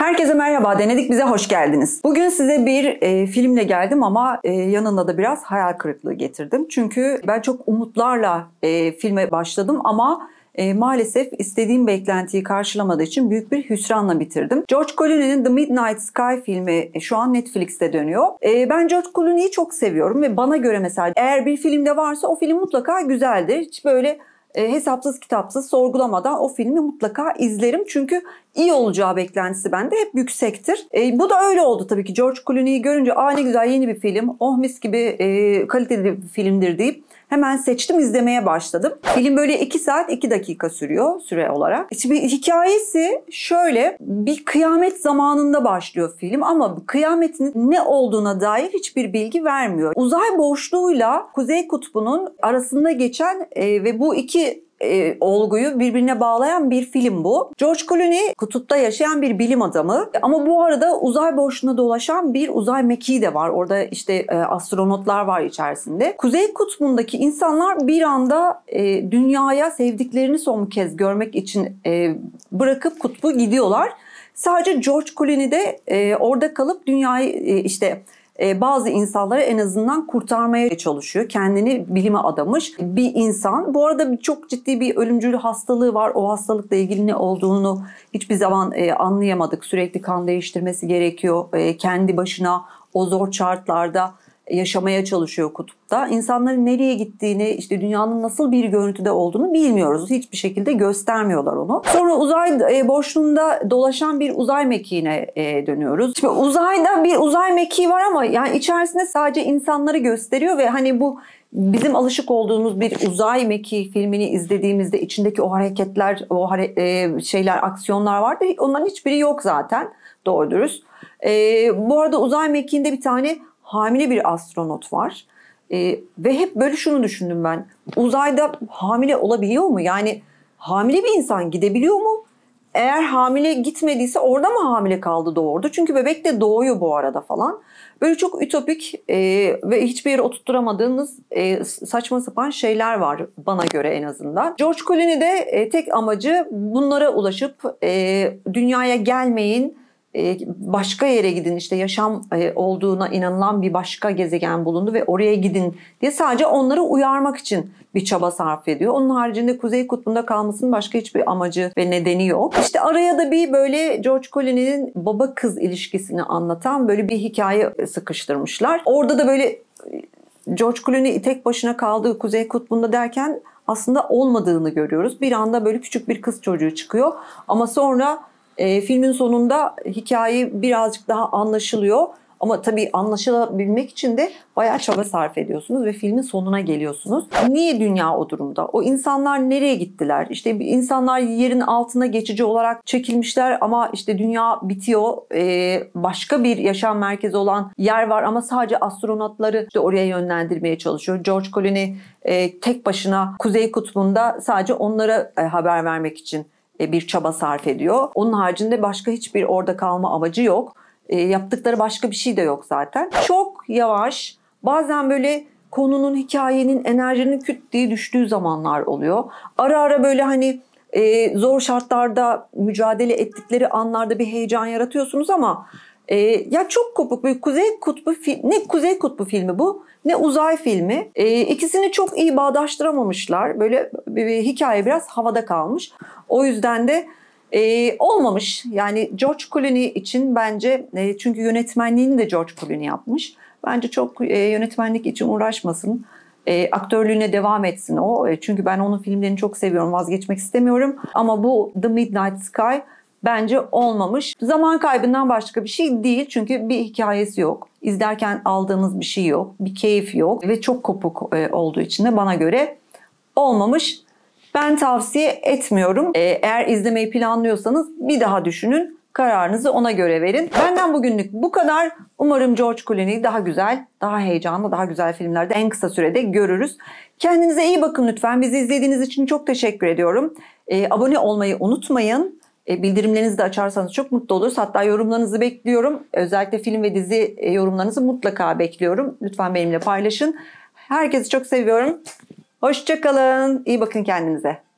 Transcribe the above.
Herkese merhaba, Denedik Bize hoş geldiniz. Bugün size bir e, filmle geldim ama e, yanında da biraz hayal kırıklığı getirdim. Çünkü ben çok umutlarla e, filme başladım ama e, maalesef istediğim beklentiyi karşılamadığı için büyük bir hüsranla bitirdim. George Clooney'nin The Midnight Sky filmi e, şu an Netflix'te dönüyor. E, ben George Clooney'i çok seviyorum ve bana göre mesela eğer bir filmde varsa o film mutlaka güzeldir. Hiç böyle e, hesapsız kitapsız sorgulamadan o filmi mutlaka izlerim. Çünkü iyi olacağı beklentisi bende hep yüksektir. E, bu da öyle oldu tabii ki. George Clooney'i görünce aa ne güzel yeni bir film, oh mis gibi e, kaliteli bir filmdir deyip hemen seçtim izlemeye başladım. Film böyle 2 saat 2 dakika sürüyor süre olarak. E, şimdi hikayesi şöyle bir kıyamet zamanında başlıyor film ama kıyametin ne olduğuna dair hiçbir bilgi vermiyor. Uzay boşluğuyla Kuzey Kutbu'nun arasında geçen e, ve bu iki e, olguyu birbirine bağlayan bir film bu. George Clooney kutupta yaşayan bir bilim adamı ama bu arada uzay boşluğunda dolaşan bir uzay mekiği de var. Orada işte e, astronotlar var içerisinde. Kuzey kutbundaki insanlar bir anda e, dünyaya sevdiklerini son kez görmek için e, bırakıp kutbu gidiyorlar. Sadece George Clooney de e, orada kalıp dünyayı e, işte e, bazı insanları en azından kurtarmaya çalışıyor. Kendini bilime adamış bir insan. Bu arada çok ciddi bir ölümcül hastalığı var. O hastalıkla ilgili ne olduğunu hiçbir zaman e, anlayamadık. Sürekli kan değiştirmesi gerekiyor. E, kendi başına o zor şartlarda yaşamaya çalışıyor kutupta. İnsanların nereye gittiğini, işte dünyanın nasıl bir görüntüde olduğunu bilmiyoruz. Hiçbir şekilde göstermiyorlar onu. Sonra uzay e, boşluğunda dolaşan bir uzay mekiğine e, dönüyoruz. Şimdi uzayda bir uzay mekiği var ama yani içerisinde sadece insanları gösteriyor ve hani bu bizim alışık olduğumuz bir uzay meki filmini izlediğimizde içindeki o hareketler, o hare e, şeyler, aksiyonlar vardı. Onların hiçbiri yok zaten doğru dürüst. E, bu arada uzay mekiğinde bir tane hamile bir astronot var. E, ve hep böyle şunu düşündüm ben. Uzayda hamile olabiliyor mu? Yani hamile bir insan gidebiliyor mu? Eğer hamile gitmediyse orada mı hamile kaldı doğurdu? Çünkü bebek de doğuyor bu arada falan. Böyle çok ütopik e, ve hiçbir yere oturtturamadığınız e, saçma sapan şeyler var bana göre en azından. George Clooney de e, tek amacı bunlara ulaşıp e, dünyaya gelmeyin, ee, başka yere gidin işte yaşam e, olduğuna inanılan bir başka gezegen bulundu ve oraya gidin diye sadece onları uyarmak için bir çaba sarf ediyor. Onun haricinde Kuzey Kutbu'nda kalmasının başka hiçbir amacı ve nedeni yok. İşte araya da bir böyle George Clooney'nin baba kız ilişkisini anlatan böyle bir hikaye sıkıştırmışlar. Orada da böyle e, George Clooney tek başına kaldığı Kuzey Kutbu'nda derken aslında olmadığını görüyoruz. Bir anda böyle küçük bir kız çocuğu çıkıyor ama sonra e, filmin sonunda hikaye birazcık daha anlaşılıyor. Ama tabii anlaşılabilmek için de bayağı çaba sarf ediyorsunuz ve filmin sonuna geliyorsunuz. Niye dünya o durumda? O insanlar nereye gittiler? İşte insanlar yerin altına geçici olarak çekilmişler ama işte dünya bitiyor. Ee, başka bir yaşam merkezi olan yer var ama sadece astronotları işte oraya yönlendirmeye çalışıyor. George Clooney e, tek başına Kuzey Kutbu'nda sadece onlara e, haber vermek için e, bir çaba sarf ediyor. Onun haricinde başka hiçbir orada kalma amacı yok. E, yaptıkları başka bir şey de yok zaten. Çok yavaş, bazen böyle konunun, hikayenin, enerjinin küt diye düştüğü zamanlar oluyor. Ara ara böyle hani e, zor şartlarda mücadele ettikleri anlarda bir heyecan yaratıyorsunuz ama e, ya çok kopuk bir Kuzey Kutbu ne Kuzey Kutbu filmi bu ne uzay filmi. E, ikisini çok iyi bağdaştıramamışlar. Böyle hikaye biraz havada kalmış. O yüzden de e, olmamış. Yani George Clooney için bence e, çünkü yönetmenliğini de George Clooney yapmış. Bence çok e, yönetmenlik için uğraşmasın. E, aktörlüğüne devam etsin o. E, çünkü ben onun filmlerini çok seviyorum. Vazgeçmek istemiyorum. Ama bu The Midnight Sky bence olmamış. Zaman kaybından başka bir şey değil çünkü bir hikayesi yok. İzlerken aldığınız bir şey yok, bir keyif yok ve çok kopuk e, olduğu için de bana göre olmamış. Ben tavsiye etmiyorum. Ee, eğer izlemeyi planlıyorsanız bir daha düşünün. Kararınızı ona göre verin. Benden bugünlük bu kadar. Umarım George Clooney'i daha güzel, daha heyecanlı, daha güzel filmlerde en kısa sürede görürüz. Kendinize iyi bakın lütfen. Bizi izlediğiniz için çok teşekkür ediyorum. Ee, abone olmayı unutmayın. E, bildirimlerinizi de açarsanız çok mutlu oluruz. Hatta yorumlarınızı bekliyorum. Özellikle film ve dizi e, yorumlarınızı mutlaka bekliyorum. Lütfen benimle paylaşın. Herkesi çok seviyorum. Hoşçakalın. İyi bakın kendinize.